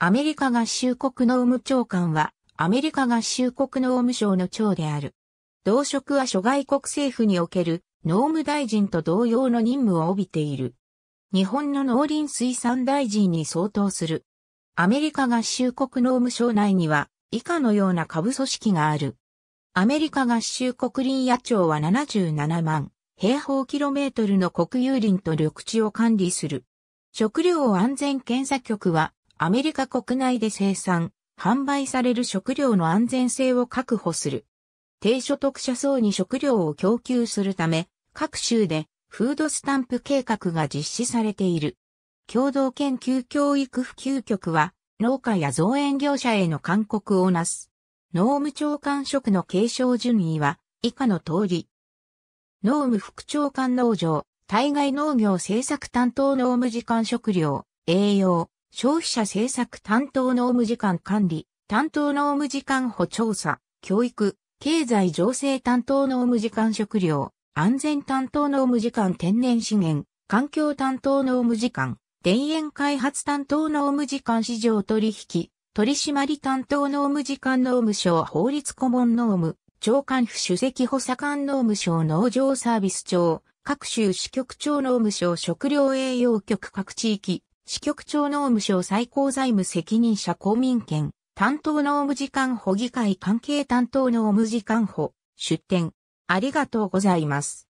アメリカ合衆国農務長官は、アメリカ合衆国農務省の長である。同職は諸外国政府における農務大臣と同様の任務を帯びている。日本の農林水産大臣に相当する。アメリカ合衆国農務省内には、以下のような下部組織がある。アメリカ合衆国林野庁は77万平方キロメートルの国有林と緑地を管理する。食料安全検査局はアメリカ国内で生産、販売される食料の安全性を確保する。低所得者層に食料を供給するため、各州でフードスタンプ計画が実施されている。共同研究教育普及局は、農家や造園業者への勧告をなす。農務長官職の継承順位は、以下の通り。農務副長官農場、対外農業政策担当農務次官食料、栄養、消費者政策担当農務次官管理、担当農務次官補調査、教育、経済情勢担当農務次官食料、安全担当農務次官天然資源、環境担当農務次官、田園開発担当農務次官市場取引、取締担当農務次官農務省法律顧問農務、長官府主席補佐官農務省農場サービス庁、各州支局長農務省食料栄養局各地域、支局長農務省最高財務責任者公民権、担当農務次官補議会関係担当農務次官補、出展。ありがとうございます。